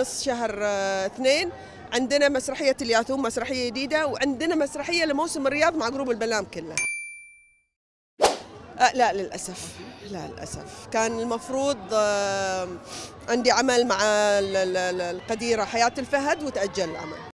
نص شهر آه، اثنين عندنا مسرحية الياثوم مسرحية جديدة وعندنا مسرحية لموسم الرياض مع جروب البلام كله أه لا للأسف لا للأسف كان المفروض آه، عندي عمل مع القديرة حياة الفهد وتأجل العمل